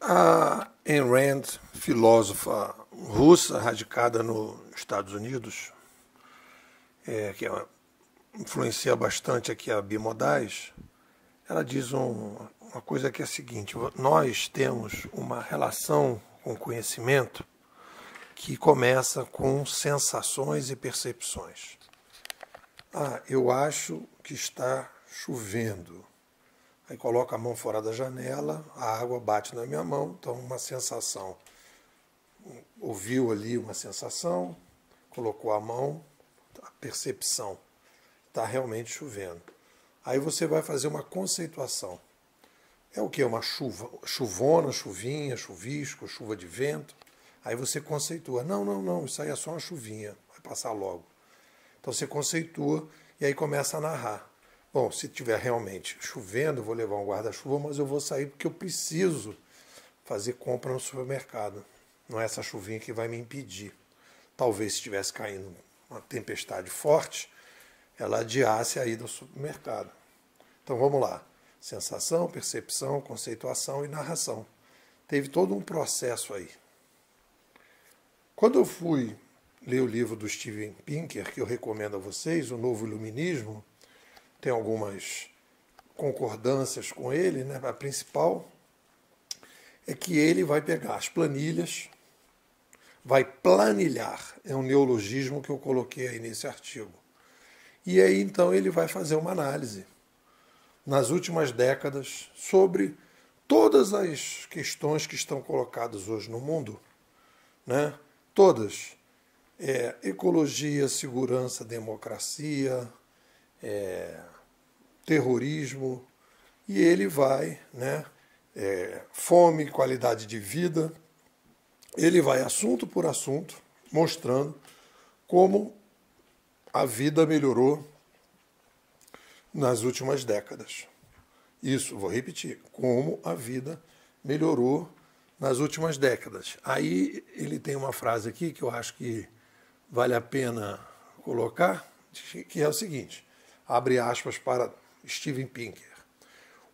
A Ayn Rand, filósofa russa radicada nos Estados Unidos, é, que é influencia bastante aqui a bimodais, ela diz um, uma coisa que é a seguinte: nós temos uma relação com o conhecimento que começa com sensações e percepções. Ah, eu acho que está chovendo. Aí coloco a mão fora da janela, a água bate na minha mão, então uma sensação. Ouviu ali uma sensação, colocou a mão, a percepção, está realmente chovendo. Aí você vai fazer uma conceituação. É o que? Uma chuva, chuvona, chuvinha, chuvisco, chuva de vento. Aí você conceitua. Não, não, não, isso aí é só uma chuvinha, vai passar logo. Então você conceitua e aí começa a narrar. Bom, se tiver realmente chovendo, vou levar um guarda-chuva, mas eu vou sair porque eu preciso fazer compra no supermercado. Não é essa chuvinha que vai me impedir. Talvez se estivesse caindo uma tempestade forte, ela adiasse a ida ao supermercado. Então vamos lá. Sensação, percepção, conceituação e narração. Teve todo um processo aí. Quando eu fui ler o livro do Steven Pinker, que eu recomendo a vocês, O Novo Iluminismo, tem algumas concordâncias com ele, né? a principal é que ele vai pegar as planilhas, vai planilhar, é um neologismo que eu coloquei aí nesse artigo. E aí então ele vai fazer uma análise nas últimas décadas sobre todas as questões que estão colocadas hoje no mundo, né? Todas. É, ecologia, segurança, democracia, é, terrorismo, e ele vai, né, é, fome, qualidade de vida, ele vai assunto por assunto, mostrando como a vida melhorou nas últimas décadas. Isso, vou repetir, como a vida melhorou nas últimas décadas. Aí ele tem uma frase aqui que eu acho que vale a pena colocar, que é o seguinte: abre aspas para Steven Pinker.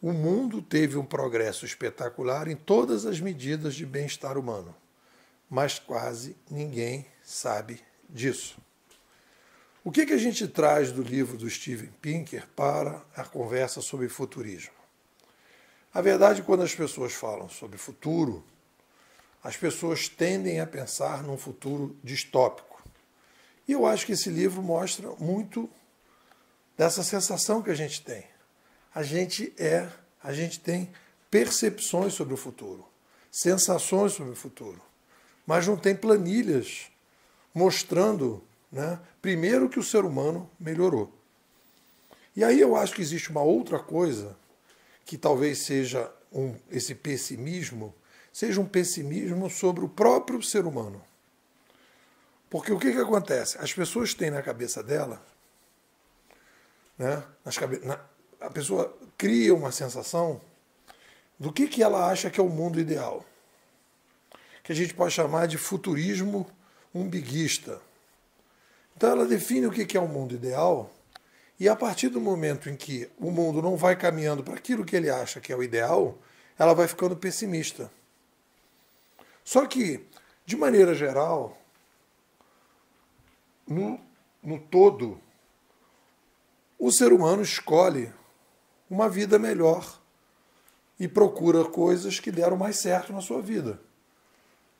O mundo teve um progresso espetacular em todas as medidas de bem-estar humano, mas quase ninguém sabe disso. O que, que a gente traz do livro do Steven Pinker para a conversa sobre futurismo? A verdade, quando as pessoas falam sobre futuro, as pessoas tendem a pensar num futuro distópico. E eu acho que esse livro mostra muito dessa sensação que a gente tem. A gente é, a gente tem percepções sobre o futuro, sensações sobre o futuro, mas não tem planilhas mostrando, né, primeiro que o ser humano melhorou. E aí eu acho que existe uma outra coisa que talvez seja um, esse pessimismo, seja um pessimismo sobre o próprio ser humano. Porque o que, que acontece? As pessoas têm na cabeça dela né? Nas cabe... Na... A pessoa cria uma sensação do que, que ela acha que é o mundo ideal, que a gente pode chamar de futurismo umbiguista. Então ela define o que, que é o mundo ideal e a partir do momento em que o mundo não vai caminhando para aquilo que ele acha que é o ideal, ela vai ficando pessimista. Só que, de maneira geral, no, no todo, o ser humano escolhe uma vida melhor e procura coisas que deram mais certo na sua vida.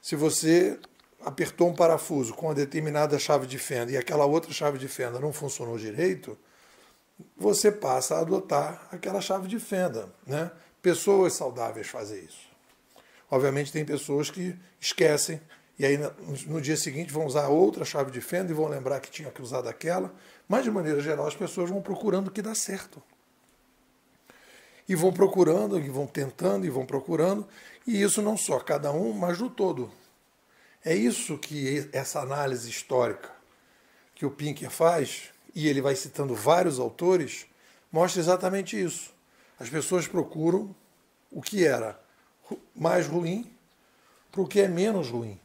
Se você apertou um parafuso com uma determinada chave de fenda e aquela outra chave de fenda não funcionou direito, você passa a adotar aquela chave de fenda. Né? Pessoas saudáveis fazem isso. Obviamente, tem pessoas que esquecem e aí no dia seguinte vão usar outra chave de fenda e vão lembrar que tinha que usar daquela, mas, de maneira geral, as pessoas vão procurando o que dá certo. E vão procurando, e vão tentando, e vão procurando. E isso não só cada um, mas do todo. É isso que essa análise histórica que o Pinker faz, e ele vai citando vários autores, mostra exatamente isso. As pessoas procuram o que era mais ruim para o que é menos ruim.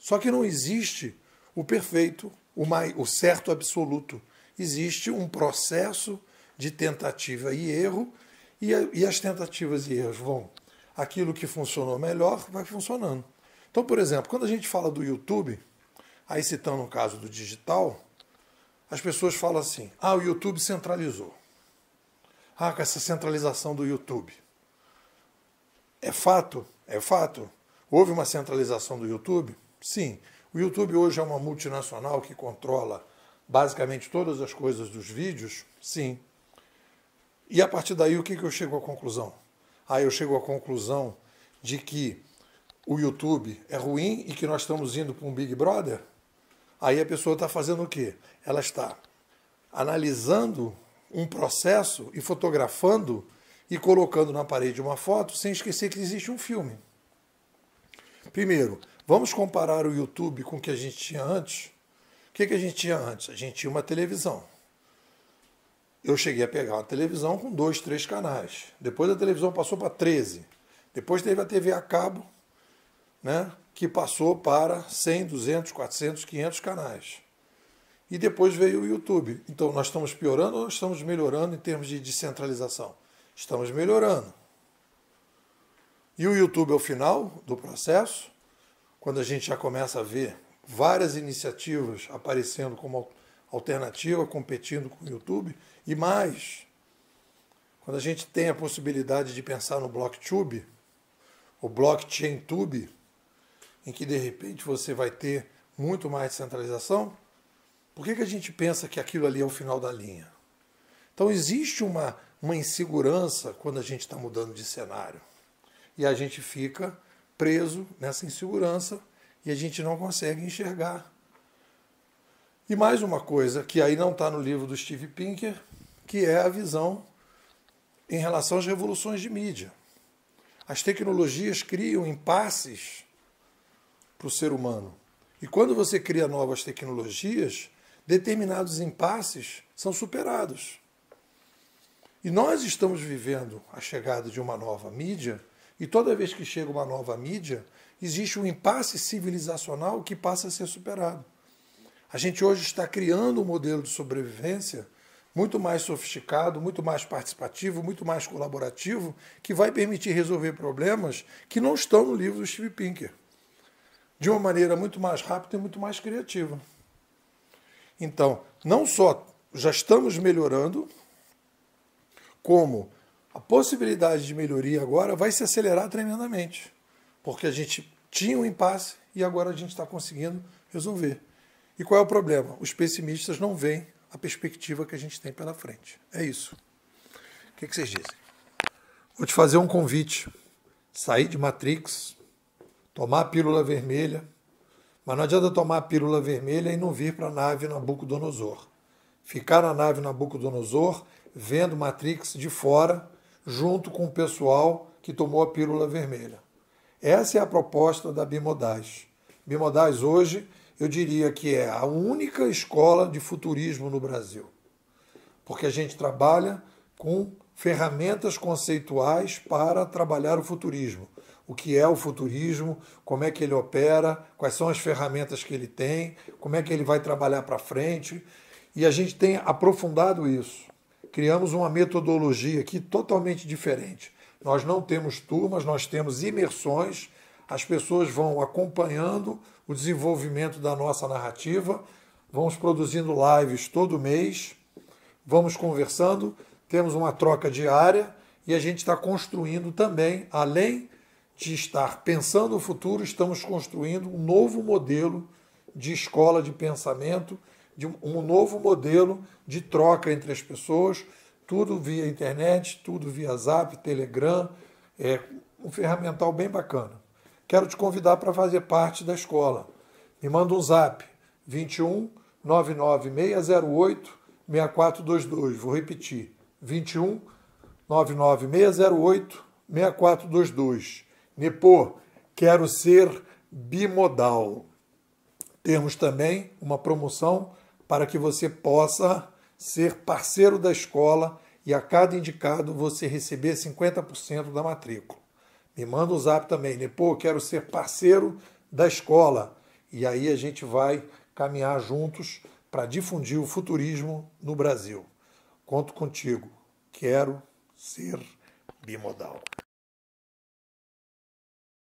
Só que não existe o perfeito, o, mais, o certo absoluto existe um processo de tentativa e erro, e, e as tentativas e erros vão. Aquilo que funcionou melhor vai funcionando. Então, por exemplo, quando a gente fala do YouTube, aí citando o caso do digital, as pessoas falam assim: ah, o YouTube centralizou. Ah, com essa centralização do YouTube. É fato? É fato? Houve uma centralização do YouTube? Sim. O YouTube hoje é uma multinacional que controla basicamente todas as coisas dos vídeos? Sim. E a partir daí, o que, que eu chego à conclusão? Ah, eu chego à conclusão de que o YouTube é ruim e que nós estamos indo para um Big Brother? Aí a pessoa está fazendo o quê? Ela está analisando um processo e fotografando e colocando na parede uma foto sem esquecer que existe um filme. Primeiro, vamos comparar o YouTube com o que a gente tinha antes? que, que a gente tinha antes? A gente tinha uma televisão. Eu cheguei a pegar uma televisão com dois, três canais. Depois a televisão passou para 13. Depois teve a TV a cabo, né, que passou para 100, 200, 400, 500 canais. E depois veio o YouTube. Então nós estamos piorando ou estamos melhorando em termos de descentralização? Estamos melhorando. E o YouTube é o final do processo, quando a gente já começa a ver várias iniciativas aparecendo como alternativa, competindo com o YouTube. E mais, quando a gente tem a possibilidade de pensar no BlockTube, o blockchain tube, em que de repente você vai ter muito mais centralização, por que, que a gente pensa que aquilo ali é o final da linha? Então existe uma, uma insegurança quando a gente está mudando de cenário. E a gente fica preso nessa insegurança e a gente não consegue enxergar. E mais uma coisa que aí não está no livro do Steve Pinker, que é a visão em relação às revoluções de mídia. As tecnologias criam impasses para o ser humano. E quando você cria novas tecnologias, determinados impasses são superados. E nós estamos vivendo a chegada de uma nova mídia e toda vez que chega uma nova mídia, existe um impasse civilizacional que passa a ser superado. A gente hoje está criando um modelo de sobrevivência muito mais sofisticado, muito mais participativo, muito mais colaborativo, que vai permitir resolver problemas que não estão no livro do Steve Pinker, de uma maneira muito mais rápida e muito mais criativa. Então, não só já estamos melhorando, como a possibilidade de melhoria agora vai se acelerar tremendamente, porque a gente tinha um impasse e agora a gente está conseguindo resolver. E qual é o problema? Os pessimistas não veem a perspectiva que a gente tem pela frente. É isso. O que, que vocês dizem? Vou te fazer um convite: sair de Matrix, tomar a pílula vermelha, mas não adianta tomar a pílula vermelha e não vir para a nave Nabucodonosor. Ficar na nave Nabucodonosor, vendo Matrix de fora junto com o pessoal que tomou a pílula vermelha. Essa é a proposta da Bimodais. Bimodais hoje, eu diria que é a única escola de futurismo no Brasil, porque a gente trabalha com ferramentas conceituais para trabalhar o futurismo. O que é o futurismo, como é que ele opera, quais são as ferramentas que ele tem, como é que ele vai trabalhar para frente. E a gente tem aprofundado isso criamos uma metodologia aqui totalmente diferente. Nós não temos turmas, nós temos imersões, as pessoas vão acompanhando o desenvolvimento da nossa narrativa, vamos produzindo lives todo mês, vamos conversando, temos uma troca diária e a gente está construindo também, além de estar pensando o futuro, estamos construindo um novo modelo de escola de pensamento de um novo modelo de troca entre as pessoas, tudo via internet, tudo via Zap, Telegram, é um ferramental bem bacana. Quero te convidar para fazer parte da escola. Me manda um Zap 21 99608 6422. Vou repetir. 21 99608 6422. Nepô, quero ser bimodal. Temos também uma promoção para que você possa ser parceiro da escola e a cada indicado você receber 50% da matrícula. Me manda o um zap também, Nepô, né? quero ser parceiro da escola. E aí a gente vai caminhar juntos para difundir o futurismo no Brasil. Conto contigo. Quero ser bimodal.